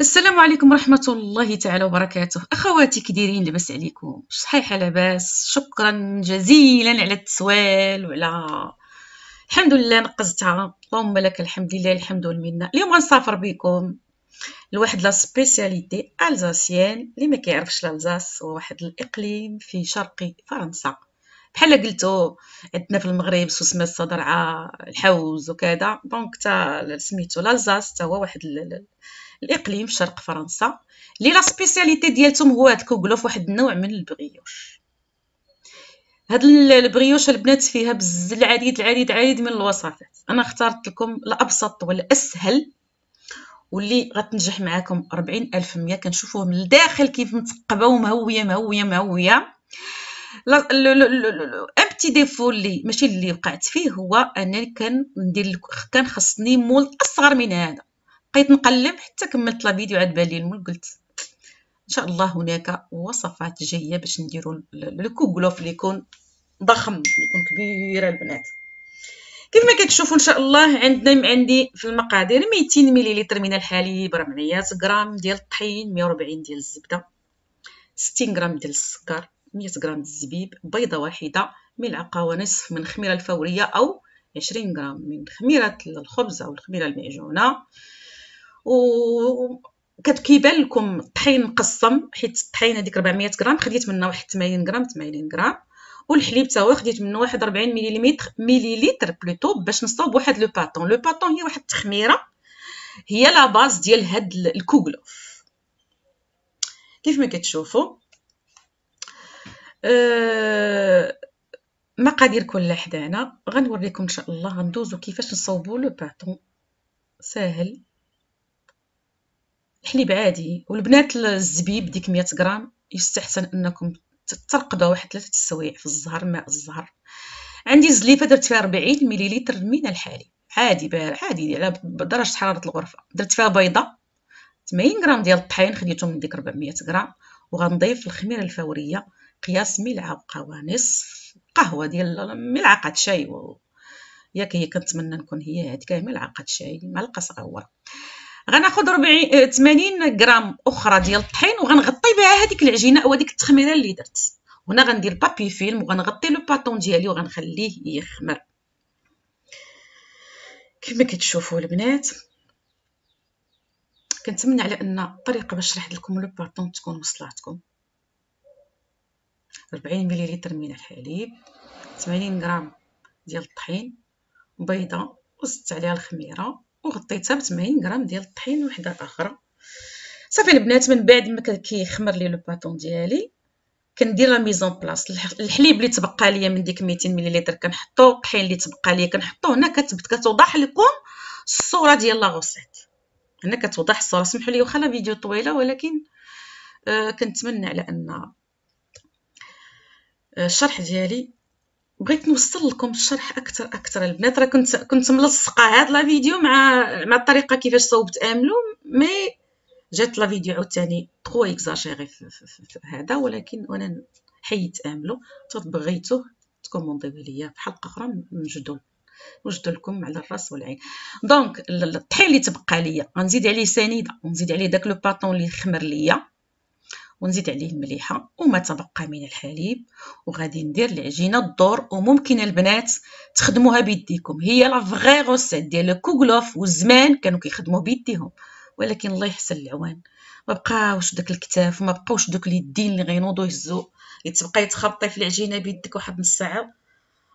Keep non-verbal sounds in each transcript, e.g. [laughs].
السلام عليكم ورحمة الله تعالى وبركاته أخواتي كديرين لبس عليكم صحيحة لاباس شكرا جزيلا على التسوال وعلى الحمد لله نقزتها اللهم لك الحمد لله الحمد والمنة اليوم غنسافر بكم لواحد لا سبيسياليتي الزاسيان اللي ما كيعرفش الالزاس هو واحد الاقليم في شرق فرنسا بحال قلتو عندنا في المغرب سوسمه على الحوز وكذا دونك تا سميتو لالزاس تا هو واحد الاقليم في شرق فرنسا لي لا سبيسياليتي ديالتهم هو هاد الكوكلو واحد النوع من البغيوش هاد البغيوش البنات فيها بز العديد العديد العديد من الوصفات انا اخترت لكم الابسط والاسهل واللي غتنجح معاكم الف ميه كنشوفوه من الداخل كيف متقبه ومهويه مهويه مهويه ان بتي ديفو اللي ماشي اللي وقعت فيه هو انني كندير كان خصني مول اصغر من هذا بقيت نقلب حتى كملت لا فيديو عاد بالي المول قلت ان شاء الله هناك وصفات جايه باش نديروا الكوغلوف اللي يكون ضخم يكون كبير البنات كيف ما كتشوفوا ان شاء الله عندنا عندي في المقادير 200 مليلتر من الحليب 400 غرام ديال الطحين 140 ديال الزبده 60 غرام ديال السكر 100 غرام الزبيب بيضة واحدة ملعقة ونصف من خميرة الفورية أو 20 غرام من خميرة الخبز أو الخميرة المعجونة و كيبان لكم الطحين مقسم حيت الطحين هذيك 400 غرام خديت منه واحد 80 غرام 80 غرام والحليب تا هو خديت منه واحد 40 مليلتر مليليتر بلوتو باش نصاوب واحد لو باتون لو باتون هي واحد التخميره هي لا باز ديال هاد الكوغلوف كيف ما كتشوفوا أه، مقادير كل حدانا غنوريكم ان شاء الله غندوزو كيفاش نصوبو لو باتون ساهل الحليب عادي والبنات الزبيب ديك 100 غرام يستحسن انكم ترقدوه واحد ثلاثه السوايع في الزهر ماء الزهر عندي زليفه درت فيها 40 مليلتر من الحليب عادي بار عادي على درجه حراره الغرفه درت فيها بيضه 80 غرام ديال الطحين خديتهم من ديك 400 غرام وغنضيف الخميره الفوريه مقياس ملعقة ونصف قهوة ديال ملعقة شاي ياك هي كنتمنى نكون هي هاد كاع ملعقة شاي ملعقة صغيرة غناخذ 40 80 غرام اخرى ديال الطحين وغنغطي بها هذيك العجينه او هذيك التخميره اللي درت هنا غندير بابي فيلم وغنغطي لو باتون ديالي وغنخليه يخمر كما كتشوفوا البنات كنتمنى على ان الطريقه باش شرحت لكم لو باتون تكون وصلاتكم 40 مليلتر من الحليب 80 غرام ديال الطحين بيضه وزدت عليها الخميره وغطيتها ب 80 غرام ديال الطحين وحده اخرى صافي البنات من بعد ما كيخمر لي لو باتون ديالي كندير لا ميزون بلاص الحليب اللي تبقى ليا من ديك 200 مليلتر كنحطو الطحين اللي تبقى ليا كنحطو هنا كتبت كتوضح لكم الصوره ديال لا غوسيت هنا كتوضح الصوره سمحوا لي واخا فيديو طويله ولكن آه كنتمنى على ان الشرح ديالي بغيت نوصل لكم الشرح اكثر اكثر البنات راه كنت كنت ملصقه هاد لا فيديو مع مع الطريقه كيفاش صوبت املو مي جات لا فيديو عاوتاني طرو اكزاجيري هذا ولكن وانا حيت املو تبغيتوه تكومونديو ليا في حلقه اخرى نجدو نجدو لكم على الراس والعين دونك الطحين اللي تبقى ليا غنزيد عليه سنيده ونزيد عليه داك لو باطون اللي خمر ليا ونزيد عليه المليحه وما تبقى من الحليب وغادي ندير العجينه الدور وممكن البنات تخدموها بيديكم هي لا فغي غوسيت ديال الكوغلوف والزمان كانوا كيخدموا بيديهم ولكن الله يحسن العوان ما بقاوش داك الكتاف وما بقاوش دوك اليدين اللي غينوضوا يهزوا تبقاي تخبطي في العجينه بيدك واحد نص ساعه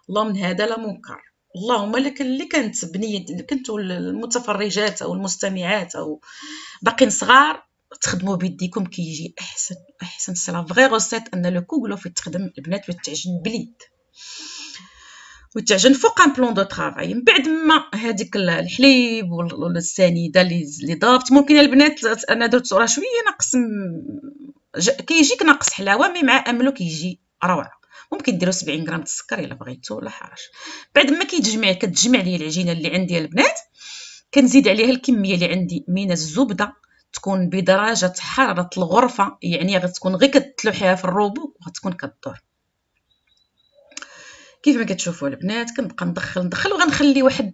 الله من هذا لا منكر اللهم لك اللي كانت بنيه كنتو المتفرجات او المستمعات او باقيين صغار تخدموا بيديكم كيجي احسن احسن سي لا فغي روسيت ان لو كوغلوف يتخدم البنات وتعجن بليد وتعجن فوق ان بلون دو طرافاي من بعد ما هذيك الحليب والسنيده اللي ضابط ممكن البنات انا درت راه شويه ناقص كيجيك ناقص حلاوه مي مع املو كيجي روعه ممكن ديروا 70 غرام السكر الا بغيتو لا حرج بعد ما كيتجمع كتجمع لي العجينه اللي عندي البنات كنزيد عليها الكميه اللي عندي من الزبده تكون بدرجه حراره الغرفه يعني غتكون غير كتلوحيها في الروبو وغتكون كدور كيف ما كتشوفوا البنات كنبقى ندخل ندخل وغنخلي واحد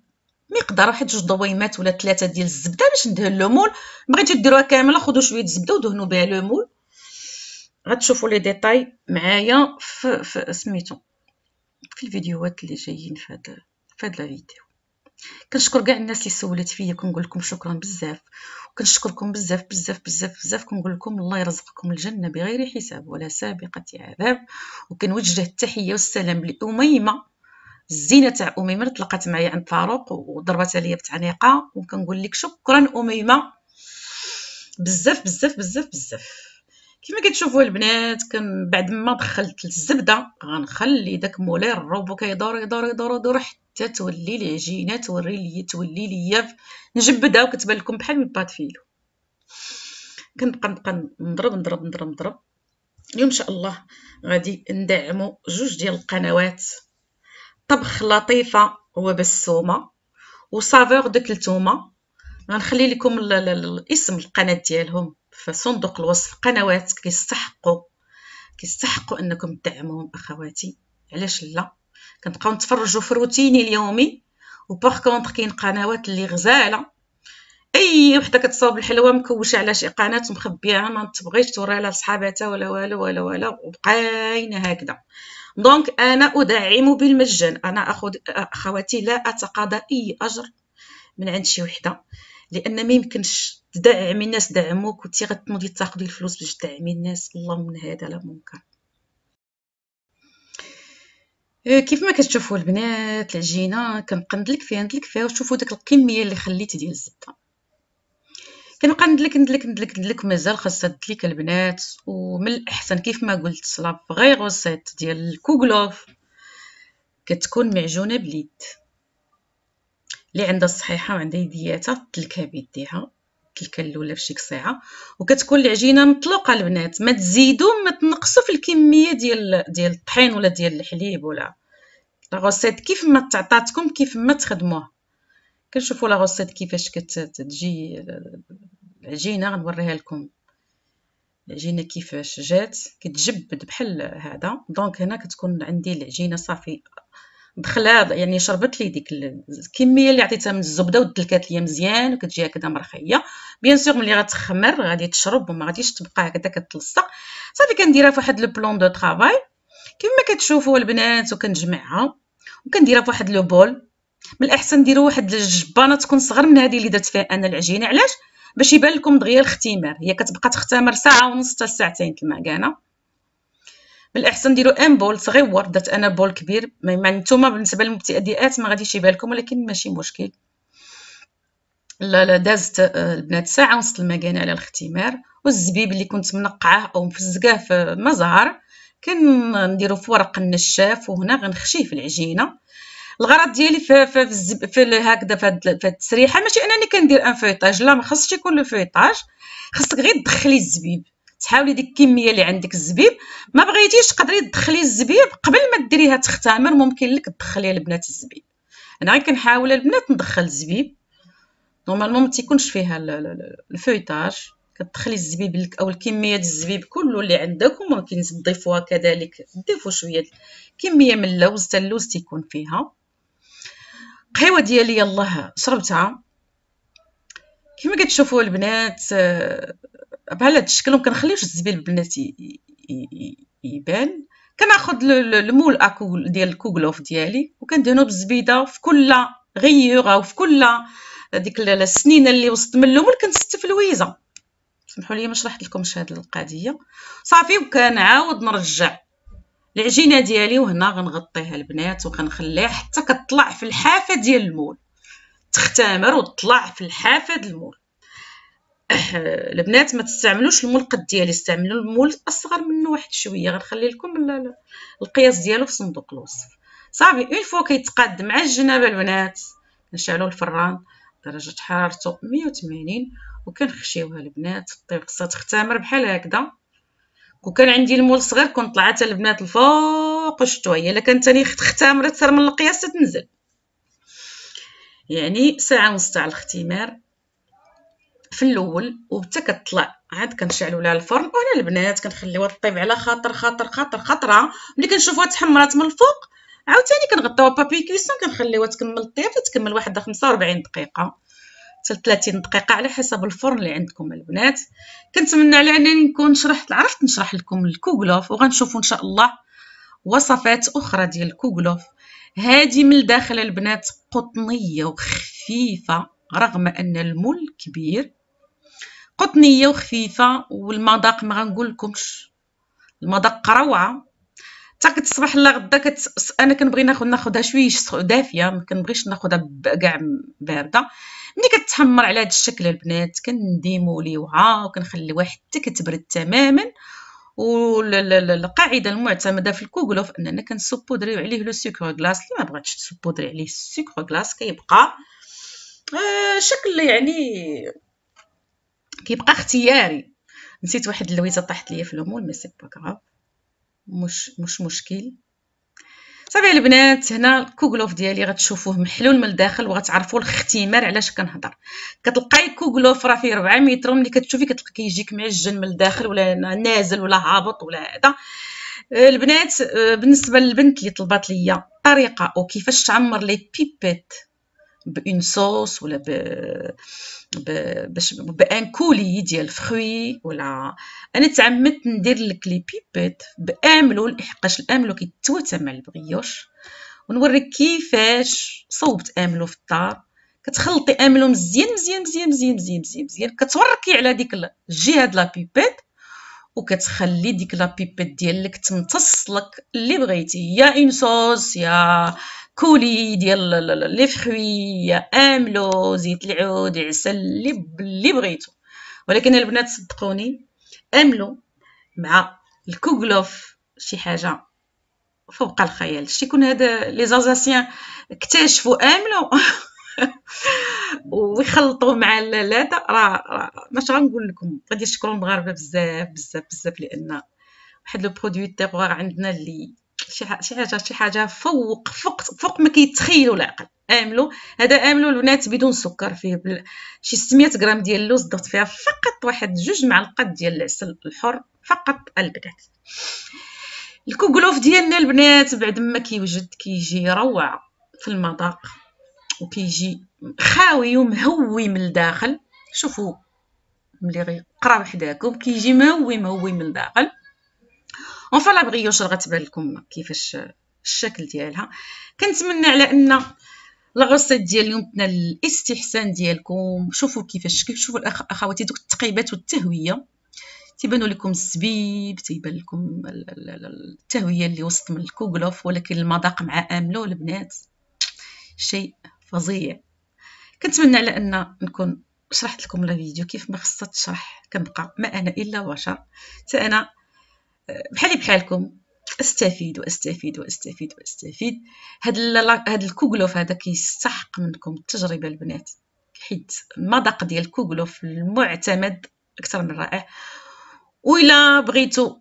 مقدار واحد جوج ضويمات ولا ثلاثه ديال الزبده باش ندهن لو مول بغيتو ديروها كامله خدو شويه زبدة ودهنوا بها لو مول غتشوفوا لي ديتاي معايا في, في سميتو في الفيديوهات اللي جايين في هذا في هذا الفيديو كنشكر كاع الناس اللي سولت فيا كنقول لكم شكرا بزاف وكنشكركم بزاف بزاف بزاف بزاف كنقول لكم الله يرزقكم الجنه بغير حساب ولا سابقه عذاب وكنوجه التحيه والسلام لاميمه الزينه تاع اميمه اللي تلقات معايا عند فاروق وضربت عليا بتعنيقه وكنقول لك شكرا اميمه بزاف بزاف بزاف بزاف كما كتشوفوا البنات كان بعد ما دخلت الزبده غنخلي داك مولاي الروبو كيدور يدور يدور يدور حتى تتولي العجينه توري لي تولي ليا نجبدها وكتبان لكم بحال من بات فيلو كنبقى نبقى نضرب نضرب نضرب نضرب اليوم ان شاء الله غادي ندعمو جوج ديال القنوات طبخ لطيفه وبسومه وسافور دو كلتومه غنخلي لكم الاسم القناه ديالهم في صندوق الوصف قنوات كيستحقوا كيستحقوا انكم تدعموهم اخواتي علاش لا كنبقاو نتفرجوا في روتيني اليومي وباغ كونطخ كاين قنوات اللي غزاله اي وحده كتصاوب الحلوه مكوشه على شي قناه ومخبيها ما تبغيش توريها لصحاباتها ولا والو ولا ولا وبقينا هكذا دونك انا ادعم بالمجان انا اخذ اخواتي لا اتقاضى اي اجر من عند شي وحده لان ما يمكنش تدعمي الناس دعموك وتي غتنوضي تاخدي الفلوس باش تدعمي الناس اللهم من هذا لا ممكن Euh, كيف ما كتشوفوا البنات العجينه كنقندلك فيها ندلك فيها وشوفوا ديك الكميه اللي خليت ديال الزبده كنبقى ندلك ندلك ندلك ندلك مازال خاصها تدليك البنات ومن الاحسن كيف ما قلت لا فغي غوسيت ديال الكوغلوف كتكون معجونه باليد اللي عندها الصحيحه وعندها يدياتها تدلكها بيديها الكلكل ولا فشي قصيعه وكتكون العجينه مطلوقه البنات ما تزيدوا ما تنقصوا في الكميه ديال ديال الطحين ولا ديال الحليب ولا لا غوسيت كيف ما تعطاتكم كيف ما تخدموه كنشوفوا لا غوسيت كيفاش كتجي العجينه غنوريها لكم العجينه كيفاش جات كتجبد بحال هذا دونك هنا كتكون عندي العجينه صافي دخلها يعني شربت لي ديك الكميه اللي عطيتها من الزبده ودلكات ليا مزيان وكتجي هكذا مرخيه بيان سور ملي غتخمر غادي تشرب وما غاديش تبقى هكذا كتلصق صافي كنديرها فواحد لو بلون دو طرافاي كما كتشوفوا البنات وكنجمعها وكنديرها فواحد لو بول من الاحسن ديروا واحد الجبانه تكون صغر من هذه اللي درت فيها انا العجينه علاش باش يبان لكم دغيا الاختمار هي كتبقى تختمر ساعه ونص حتى ساعتين كما قالنا من الاحسن ديروا ان بول صغيور درت انا بول كبير يعني نتوما بالنسبه للمبتدئات ما غاديش يبان لكم ولكن ماشي مشكل لا لا دازت آه، البنات ساعه ونص المكان على الاختمار والزبيب اللي كنت منقعه او مفزقاه في مزهر كنديرو في ورق النشاف وهنا غنخشيه في العجينه الغرض ديالي في في في, في هكذا في, في التسريحه ماشي انني كندير ان فويطاج لا ما خصش يكون لو فويطاج خصك غير تدخلي الزبيب تحاولي ديك الكميه اللي عندك الزبيب ما بغيتيش تقدري تدخلي الزبيب قبل ما ديريها تختمر ممكن لك تدخلي البنات الزبيب انا غير كنحاول البنات ندخل الزبيب نورمالمون ما تيكونش فيها الفويتاج كتدخلي الزبيب لك او الكميه ديال الزبيب كله اللي عندك وممكن تضيفوها كذلك ضيفوا شويه كميه من اللوز حتى اللوز تيكون فيها قهوه ديالي يلاه شربتها كما كتشوفوا البنات آه، بهذا الشكل ما كنخليوش الزبيل البنات يبان كناخذ المول اكول ديال الكوغلوف ديالي وكندهنو بالزبيده في كل غيوره وفي كل هذيك السنينه اللي وسط من اللومل كنستف الويزه سمحوا لي ما شرحت لكمش هاد القضيه صافي وكنعاود نرجع العجينه ديالي وهنا غنغطيها البنات وكنخليها حتى كطلع في الحافه ديال المول تختمر وتطلع في الحافه ديال المول [coughs] البنات ما تستعملوش الملقط ديالي استعملوا المول اصغر منه واحد شويه غنخلي لكم القياس ديالو في صندوق الوصف صافي اون فوا كيتقاد مع الجناب البنات نشعلوا الفران درجه حرارته 180 وكنخشيوها البنات طيب خصها تختمر بحال هكذا وكان عندي المول صغير كنت طلعت البنات الفوق وشتو هي الا كانت ثاني اختمرت من القياس تنزل يعني ساعه ونص تاع الاختمار في الاول وحتى كتطلع عاد كنشعلوا لها الفرن وانا البنات كنخليوها طيب على خاطر خاطر خاطر خطره ملي كنشوفوها تحمرات من الفوق عاوتاني كنغطيوها بابي كويسون كنخليوها تكمل الطياب تكمل واحد 45 دقيقه حتى 30 دقيقه على حسب الفرن اللي عندكم البنات كنتمنى على انني نكون شرحت عرفت نشرح لكم الكوغلوف وغنشوفوا ان شاء الله وصفات اخرى ديال الكوغلوف هذه من الداخل البنات قطنيه وخفيفه رغم ان المول كبير قطنيه وخفيفه والمذاق ما غنقولكمش المذاق روعه حتى كتصبح لا غدا كت... انا كنبغي ناخذ ناخذها شويه دافيه ما كنبغيش ناخذها كاع بارده ملي كتحمر على هذا الشكل البنات كنديمو كنديموليوها وكنخليوها حتى كتبرد تماما والقاعده المعتمده في الكوغلوف اننا كنسبودريو عليه لو سوكر غلاس اللي ما بغاتش تسبودري عليه السوكر غلاس كيبقى آه شكل يعني كيبقى اختياري نسيت واحد اللويزه طاحت ليا في الامول مي سي با كغاف مش مش مشكل صافي البنات هنا الكوغلوف ديالي غتشوفوه محلول من الداخل وغتعرفوا الاختمار علاش كنهضر كتلقاي كوغلوف راه فيه 4 متر ملي كتشوفي كتلقى كيجيك معجن من الداخل ولا نازل ولا هابط ولا هذا آه، البنات آه، بالنسبه للبنت اللي طلبات ليا الطريقه وكيفاش تعمر لي بيبيت بأون صوص ولا ب... ب... باش بان كولي ديال فخوي ولا انا تعمدت ندير لك لي بيبيت باملو لحقاش الاملو كيتواتى مع البغيوش ونوريك كيفاش صوبت املو في الدار كتخلطي املو مزيان مزيان مزيان مزيان مزيان مزيان مزيان كتوركي على ديك الجهه د لابيبيت وكتخلي ديك لابيبيت ديالك تمتص لك اللي بغيتي يا اون صوص يا كولي ديال لي فخوي املو زيت العود عسل اللي اللي بغيتو ولكن البنات صدقوني املو مع الكوغلوف شي حاجه فوق الخيال شتي يكون هذا لي زازاسيان اكتشفوا املو [laughs] ويخلطوا مع اللاتا راه ماش غنقول لكم غادي يشكروا المغاربه بزاف بزاف بزاف لان واحد لو برودوي عندنا اللي شي حاجه شي حاجه فوق فوق فوق ما كيتخيلوا العقل املوا هذا املوا البنات بدون سكر فيه بل... شي 600 غرام ديال اللوز ضفت فيها فقط واحد جوج معلقات ديال العسل الحر فقط البنات الكوكلوف ديالنا البنات بعد ما كيوجد كيجي روعه في المذاق وكيجي خاوي ومهوي من الداخل شوفوا ملي غيقرا وحداكم كيجي مهوي مهوي من الداخل اون لا بغيوش راه غتبان لكم كيفاش الشكل ديالها كنتمنى على ان لاغوسيت ديال اليوم تنال الاستحسان ديالكم شوفوا كيفاش كيف شوفوا اخواتي دوك التقيبات والتهويه تيبانوا لكم السبيب تيبان لكم التهويه اللي وسط من الكوغلوف ولكن المذاق مع املو البنات شيء فظيع كنتمنى على ان نكون شرحت لكم لا فيديو كيف ما خصها تشرح كنبقى ما انا الا بشر حتى انا بحالي بحالكم استفيد واستفيد واستفيد واستفيد هاد هاد الكوغلوف هذا كيستحق منكم التجربه البنات حيت المذاق ديال الكوغلوف المعتمد اكثر من رائع وإلا بغيتو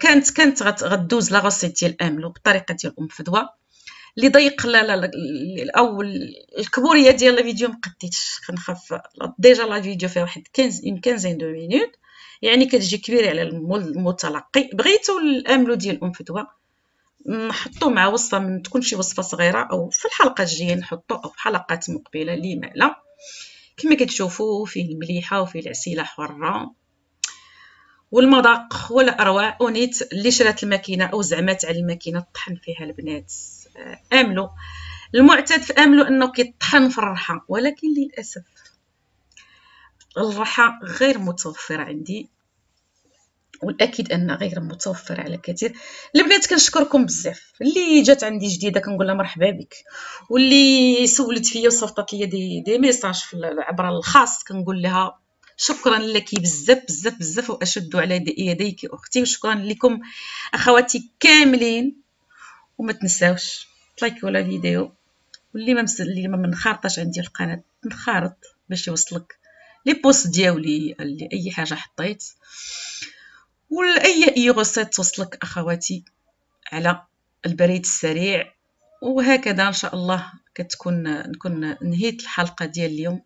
كانت كانت غدوز لا غوسيت ديال املو بطريقه ديال ام فدوى اللي ضيق لا لا او الكبوريه ديال الفيديو مقديتش كنخاف ديجا لا فيديو فيها واحد 15 اون 15 دو مينوت يعني كتجي كبيره على المتلقي بغيتو الاملو ديال ام فدوى نحطو مع وصفه من تكون شي وصفه صغيره او في الحلقه الجايه نحطو او في حلقات مقبله لما لا كما كتشوفوا فيه المليحه وفيه العسيله حره والمذاق ولا اروع اونيت اللي شرات الماكينه او زعمات على الماكينه طحن فيها البنات آه، املو المعتاد في املو انه كيطحن في الرحى ولكن للاسف الراحة غير متوفرة عندي والاكيد ان غير متوفر على كثير البنات كنشكركم بزاف اللي جات عندي جديده كنقول لها مرحبا بك واللي سولت فيا وصفطت لي دي دي ميساج عبر الخاص كنقول لها شكرا لك بزاف بزاف بزاف واشد على يديك اختي وشكرا لكم اخواتي كاملين وما تنساوش لايكوا الفيديو واللي ما اللي ما منخرطش عندي القناه نخرط باش يوصلك لي بوست دياولي اي حاجه حطيت ولاي اي غوسيت توصلك اخواتي على البريد السريع وهكذا ان شاء الله كتكون نكون نهيت الحلقه ديال اليوم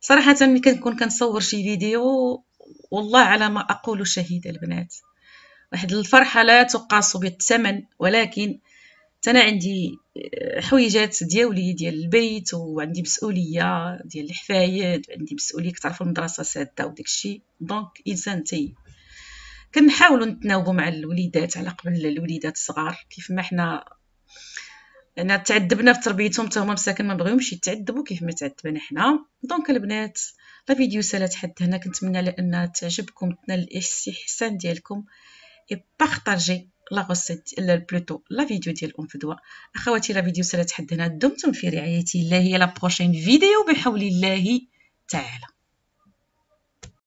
صراحه ملي كنكون كنصور شي فيديو والله على ما اقول شهيد البنات واحد الفرحه لا تقاس بالثمن ولكن انا عندي حويجات دياولي ديال البيت وعندي مسؤوليه ديال الحفايد وعندي مسؤوليه كتعرف المدرسه ساده وداك الشيء دونك انسان تي كنحاولوا نتناوبوا مع الوليدات على قبل الوليدات الصغار كيف ما حنا انا تعذبنا في تربيتهم حتى هما مساكن ما بغيومش يتعذبوا كيف ما تعذبنا حنا دونك البنات لا فيديو سالات حد هنا كنتمنى لان تعجبكم تنال الاستحسان ديالكم اي بارطاجي لا غوسيت بلوتو لا فيديو ام فدوى اخواتي لا فيديو سالت حد هنا دمتم في رعايه الله هي لا بروشين فيديو بحول الله تعالى